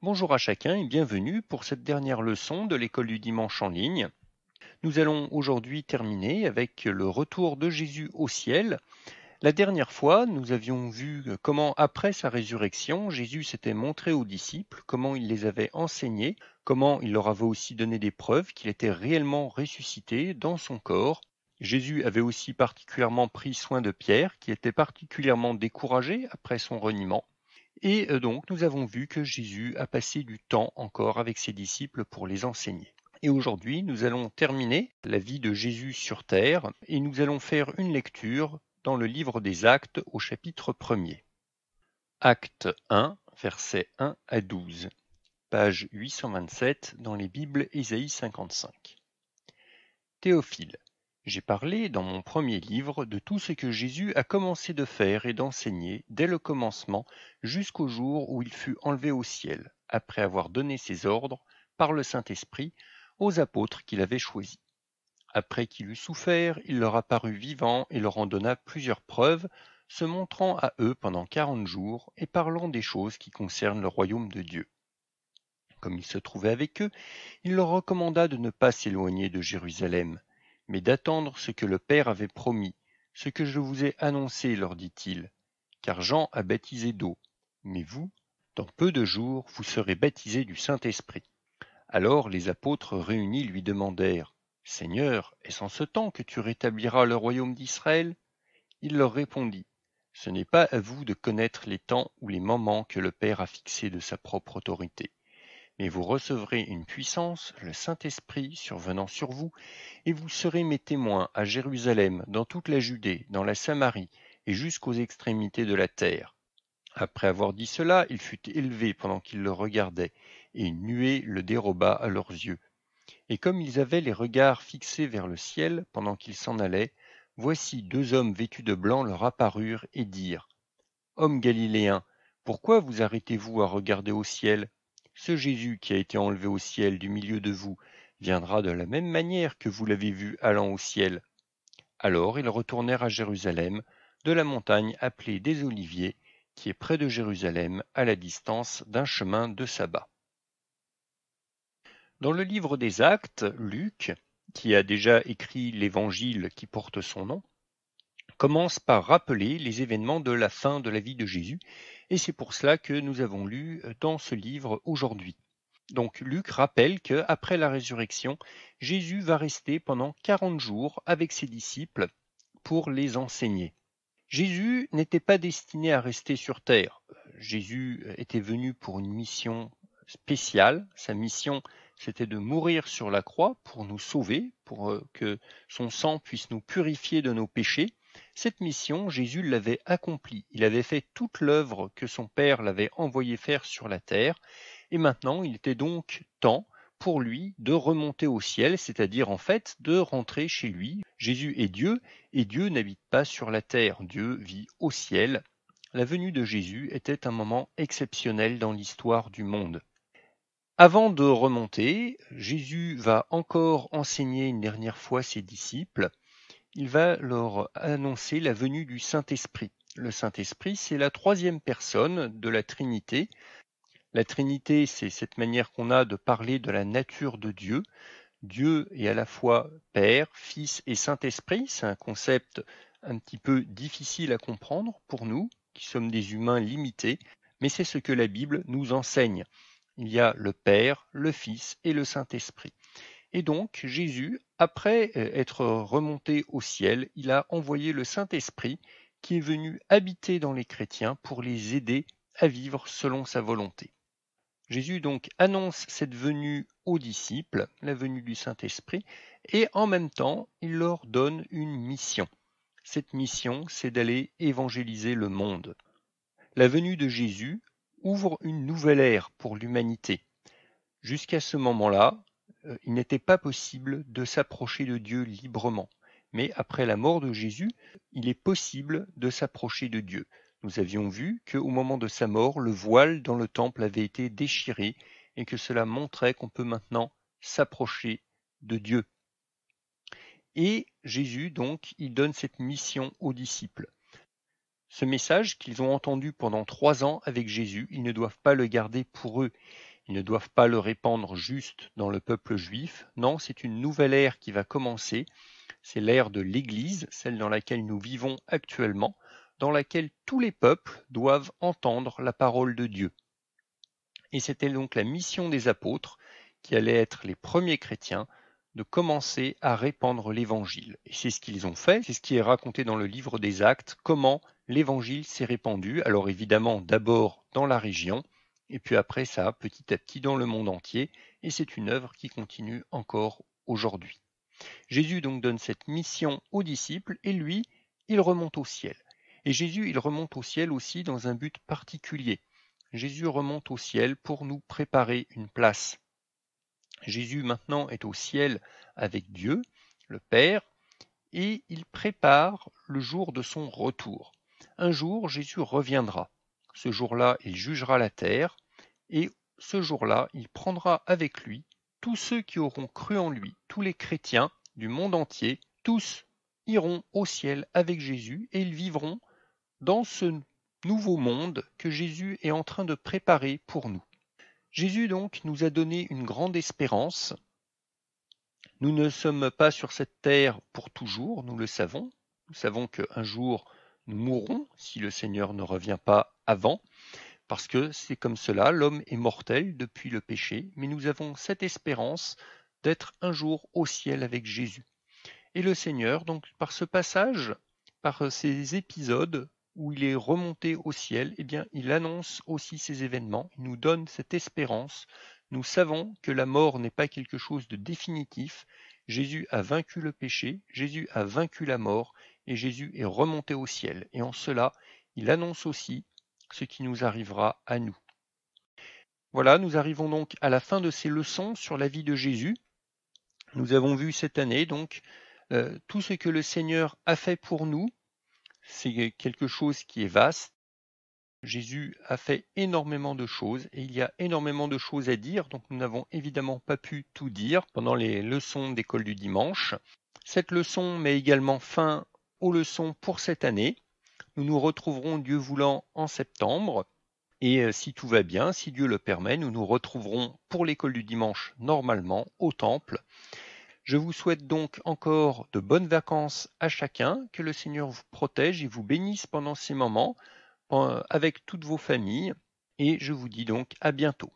Bonjour à chacun et bienvenue pour cette dernière leçon de l'école du dimanche en ligne. Nous allons aujourd'hui terminer avec le retour de Jésus au ciel. La dernière fois, nous avions vu comment après sa résurrection, Jésus s'était montré aux disciples, comment il les avait enseignés, comment il leur avait aussi donné des preuves qu'il était réellement ressuscité dans son corps. Jésus avait aussi particulièrement pris soin de Pierre, qui était particulièrement découragé après son reniement. Et euh, donc nous avons vu que Jésus a passé du temps encore avec ses disciples pour les enseigner. Et aujourd'hui, nous allons terminer la vie de Jésus sur terre et nous allons faire une lecture dans le livre des Actes au chapitre 1er. Acte 1, versets 1 à 12, page 827 dans les Bibles Ésaïe 55. Théophile, j'ai parlé dans mon premier livre de tout ce que Jésus a commencé de faire et d'enseigner dès le commencement jusqu'au jour où il fut enlevé au ciel, après avoir donné ses ordres, par le Saint-Esprit, aux apôtres qu'il avait choisis. Après qu'il eut souffert, il leur apparut vivant et leur en donna plusieurs preuves, se montrant à eux pendant quarante jours et parlant des choses qui concernent le royaume de Dieu. Comme il se trouvait avec eux, il leur recommanda de ne pas s'éloigner de Jérusalem, mais d'attendre ce que le Père avait promis, ce que je vous ai annoncé, leur dit-il, car Jean a baptisé d'eau, mais vous, dans peu de jours, vous serez baptisés du Saint-Esprit. Alors les apôtres réunis lui demandèrent, Seigneur, est-ce en ce temps que tu rétabliras le royaume d'Israël Il leur répondit, Ce n'est pas à vous de connaître les temps ou les moments que le Père a fixés de sa propre autorité, mais vous recevrez une puissance, le Saint-Esprit, survenant sur vous, et vous serez mes témoins à Jérusalem, dans toute la Judée, dans la Samarie, et jusqu'aux extrémités de la terre. Après avoir dit cela, il fut élevé pendant qu'ils le regardaient, et une nuée le déroba à leurs yeux. Et comme ils avaient les regards fixés vers le ciel pendant qu'ils s'en allaient, voici deux hommes vêtus de blanc leur apparurent et dirent Hommes galiléens, pourquoi vous arrêtez-vous à regarder au ciel ce Jésus qui a été enlevé au ciel du milieu de vous viendra de la même manière que vous l'avez vu allant au ciel. Alors ils retournèrent à Jérusalem, de la montagne appelée des Oliviers, qui est près de Jérusalem, à la distance d'un chemin de sabbat. Dans le livre des Actes, Luc, qui a déjà écrit l'évangile qui porte son nom, commence par rappeler les événements de la fin de la vie de Jésus et c'est pour cela que nous avons lu euh, dans ce livre aujourd'hui. Donc Luc rappelle que après la résurrection, Jésus va rester pendant 40 jours avec ses disciples pour les enseigner. Jésus n'était pas destiné à rester sur terre. Jésus euh, était venu pour une mission spéciale. Sa mission, c'était de mourir sur la croix pour nous sauver, pour euh, que son sang puisse nous purifier de nos péchés. Cette mission, Jésus l'avait accomplie, il avait fait toute l'œuvre que son Père l'avait envoyé faire sur la terre, et maintenant il était donc temps pour lui de remonter au ciel, c'est-à-dire en fait de rentrer chez lui. Jésus est Dieu, et Dieu n'habite pas sur la terre, Dieu vit au ciel. La venue de Jésus était un moment exceptionnel dans l'histoire du monde. Avant de remonter, Jésus va encore enseigner une dernière fois ses disciples, il va leur annoncer la venue du Saint-Esprit. Le Saint-Esprit, c'est la troisième personne de la Trinité. La Trinité, c'est cette manière qu'on a de parler de la nature de Dieu. Dieu est à la fois Père, Fils et Saint-Esprit. C'est un concept un petit peu difficile à comprendre pour nous, qui sommes des humains limités, mais c'est ce que la Bible nous enseigne. Il y a le Père, le Fils et le Saint-Esprit. Et donc Jésus, après euh, être remonté au ciel, il a envoyé le Saint-Esprit qui est venu habiter dans les chrétiens pour les aider à vivre selon sa volonté. Jésus donc annonce cette venue aux disciples, la venue du Saint-Esprit, et en même temps, il leur donne une mission. Cette mission, c'est d'aller évangéliser le monde. La venue de Jésus ouvre une nouvelle ère pour l'humanité. Jusqu'à ce moment-là, euh, il n'était pas possible de s'approcher de Dieu librement. Mais après la mort de Jésus, il est possible de s'approcher de Dieu. Nous avions vu qu'au moment de sa mort, le voile dans le temple avait été déchiré et que cela montrait qu'on peut maintenant s'approcher de Dieu. Et Jésus, donc, il donne cette mission aux disciples. Ce message qu'ils ont entendu pendant trois ans avec Jésus, ils ne doivent pas le garder pour eux. Ils ne doivent pas le répandre juste dans le peuple juif, non, c'est une nouvelle ère qui va commencer, c'est l'ère de l'Église, celle dans laquelle nous vivons actuellement, dans laquelle tous les peuples doivent entendre la parole de Dieu. Et c'était donc la mission des apôtres, qui allaient être les premiers chrétiens, de commencer à répandre l'Évangile. Et c'est ce qu'ils ont fait, c'est ce qui est raconté dans le livre des actes, comment l'Évangile s'est répandu, alors évidemment d'abord dans la région, et puis après ça, petit à petit dans le monde entier, et c'est une œuvre qui continue encore aujourd'hui. Jésus donc donne cette mission aux disciples, et lui, il remonte au ciel. Et Jésus, il remonte au ciel aussi dans un but particulier. Jésus remonte au ciel pour nous préparer une place. Jésus maintenant est au ciel avec Dieu, le Père, et il prépare le jour de son retour. Un jour, Jésus reviendra. Ce jour-là, il jugera la terre, et ce jour-là, il prendra avec lui tous ceux qui auront cru en lui, tous les chrétiens du monde entier, tous iront au ciel avec Jésus et ils vivront dans ce nouveau monde que Jésus est en train de préparer pour nous. Jésus donc nous a donné une grande espérance. Nous ne sommes pas sur cette terre pour toujours, nous le savons. Nous savons qu'un jour mourrons si le Seigneur ne revient pas avant, parce que c'est comme cela, l'homme est mortel depuis le péché, mais nous avons cette espérance d'être un jour au ciel avec Jésus. Et le Seigneur, donc par ce passage, par ces épisodes où il est remonté au ciel, eh bien, il annonce aussi ces événements, il nous donne cette espérance. Nous savons que la mort n'est pas quelque chose de définitif. Jésus a vaincu le péché, Jésus a vaincu la mort, et Jésus est remonté au ciel, et en cela, il annonce aussi ce qui nous arrivera à nous. Voilà, nous arrivons donc à la fin de ces leçons sur la vie de Jésus. Nous avons vu cette année donc euh, tout ce que le Seigneur a fait pour nous. C'est quelque chose qui est vaste. Jésus a fait énormément de choses et il y a énormément de choses à dire, donc nous n'avons évidemment pas pu tout dire pendant les leçons d'école du dimanche. Cette leçon met également fin aux leçons pour cette année. Nous nous retrouverons, Dieu voulant, en septembre. Et euh, si tout va bien, si Dieu le permet, nous nous retrouverons pour l'école du dimanche normalement au temple. Je vous souhaite donc encore de bonnes vacances à chacun, que le Seigneur vous protège et vous bénisse pendant ces moments euh, avec toutes vos familles, et je vous dis donc à bientôt.